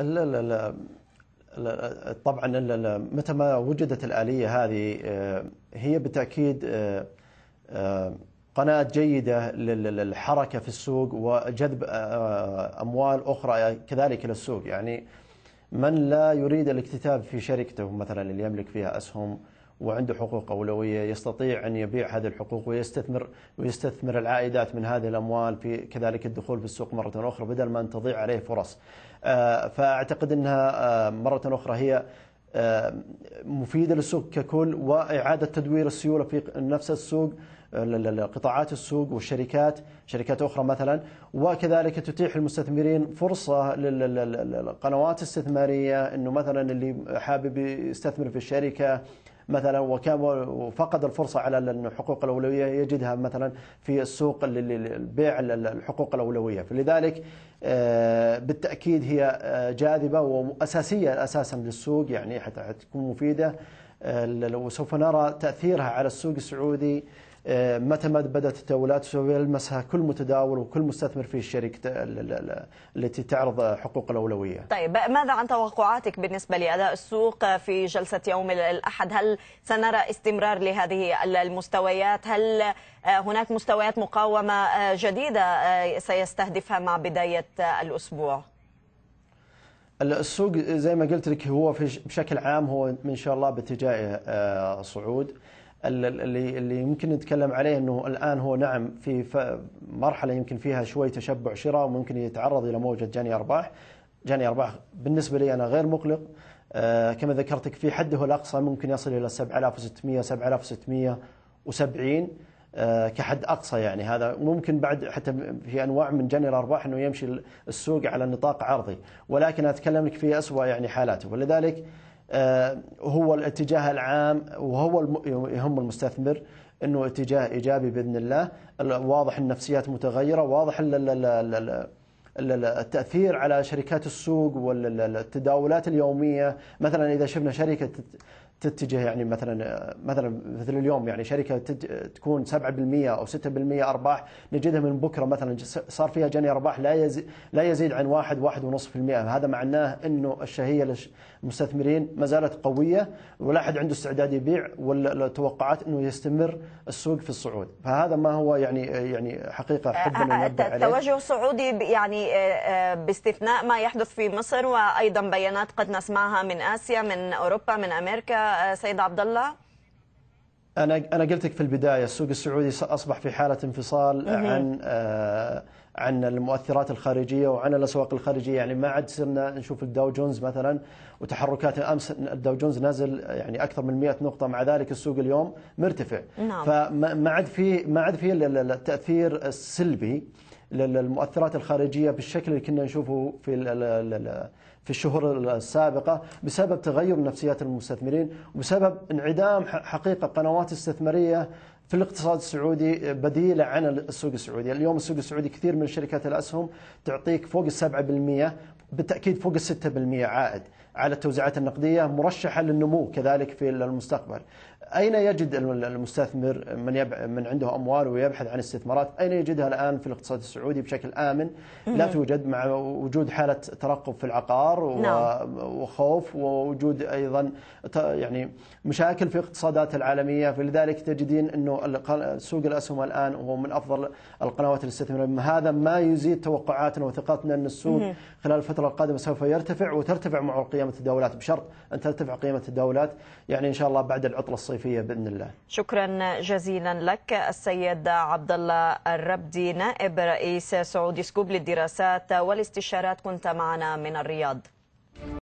لا لا لا طبعا متى ما وجدت الآلية هذه آه، هي بالتأكيد آه، آه، قناة جيدة للحركة في السوق وجذب أموال أخرى كذلك للسوق يعني من لا يريد الاكتتاب في شركته مثلا اللي يملك فيها أسهم وعنده حقوق أولوية يستطيع أن يبيع هذه الحقوق ويستثمر ويستثمر العائدات من هذه الأموال في كذلك الدخول في السوق مرة أخرى بدل ما أن تضيع عليه فرص آه، فأعتقد أنها آه، مرة أخرى هي آه، مفيدة للسوق ككل وإعادة تدوير السيولة في نفس السوق قطاعات السوق والشركات شركات أخرى مثلا وكذلك تتيح للمستثمرين فرصة للقنوات الاستثمارية أنه مثلا اللي حابب يستثمر في الشركة مثلا وكان وفقد الفرصة على حقوق الأولوية يجدها مثلا في السوق لبيع الحقوق الأولوية فلذلك آه، بالتأكيد هي آه، جاذبة وأساسية أساسا للسوق يعني حتى تكون مفيدة آه، وسوف نرى تأثيرها على السوق السعودي آه، متى ما بدات التولات يلمسها كل متداول وكل مستثمر في الشركه التي تعرض حقوق الاولويه. طيب ماذا عن توقعاتك بالنسبه لاداء السوق في جلسه يوم الاحد؟ هل سنرى استمرار لهذه المستويات؟ هل آه، هناك مستويات مقاومه آه، جديده سيستهدفها مع بدايه الاسبوع؟ السوق زي ما قلت لك هو بشكل عام هو ان شاء الله باتجاه صعود اللي اللي يمكن نتكلم عليه انه الان هو نعم في مرحله يمكن فيها شوي تشبع شراء وممكن يتعرض الى موجه جني ارباح جني ارباح بالنسبه لي انا غير مقلق آه، كما ذكرتك في حده الاقصى ممكن يصل الى 7600 7670 آه، كحد اقصى يعني هذا ممكن بعد حتى في انواع من جني الارباح انه يمشي السوق على نطاق عرضي ولكن اتكلم لك في اسوء يعني حالاته ولذلك آه، هو الاتجاه العام وهو يهم المستثمر انه اتجاه ايجابي باذن الله واضح النفسيات متغيره واضح التاثير على شركات السوق والتداولات اليوميه مثلا اذا شفنا شركه تتجه يعني مثلا مثلا مثل اليوم يعني شركه تكون 7% او 6% ارباح نجدها من بكره مثلا صار فيها جني ارباح لا لا يزيد عن 1 1.5% هذا معناه انه الشهيه للمستثمرين ما زالت قويه ولا احد عنده استعداد يبيع ولا توقعات انه يستمر السوق في الصعود فهذا ما هو يعني يعني حقيقه حبنا التوجه عليه صعودي يعني آه، آه، باستثناء ما يحدث في مصر وايضا بيانات قد نسمعها من اسيا من اوروبا من امريكا سيد عبد الله انا انا قلت لك في البدايه السوق السعودي اصبح في حاله انفصال عن آه، عن المؤثرات الخارجيه وعن الاسواق الخارجيه يعني ما عاد صرنا نشوف الداو جونز مثلا وتحركات امس الداو جونز نازل يعني اكثر من 100 نقطه مع ذلك السوق اليوم مرتفع نعم. فما عاد في ما عاد في التاثير السلبي للمؤثرات الخارجيه بالشكل اللي كنا نشوفه في في الشهور السابقه بسبب تغير نفسيات المستثمرين وبسبب انعدام حقيقه قنوات استثماريه في الاقتصاد السعودي بديله عن السوق السعودي، اليوم السوق السعودي كثير من شركات الاسهم تعطيك فوق ال 7% بالتاكيد فوق ال 6% عائد على التوزيعات النقديه مرشحه للنمو كذلك في المستقبل، أين يجد المستثمر من يب... من عنده أموال ويبحث عن استثمارات أين يجدها الآن في الاقتصاد السعودي بشكل آمن لا توجد مع وجود حالة ترقب في العقار و... نعم. وخوف ووجود أيضا يعني مشاكل في الاقتصادات العالمية فلذلك تجدين أنه سوق الأسهم الآن هو من أفضل القنوات الاستثمارية هذا ما يزيد توقعاتنا وثقتنا أن السوق خلال الفترة القادمة سوف يرتفع وترتفع معه قيمة الدولات بشرط أن ترتفع قيمة الدولات يعني إن شاء الله بعد العطلة الصيفية الصيفية بإذن الله شكرا جزيلا لك السيد عبد الله الربدي نائب رئيس سعودي سكوب للدراسات والاستشارات كنت معنا من الرياض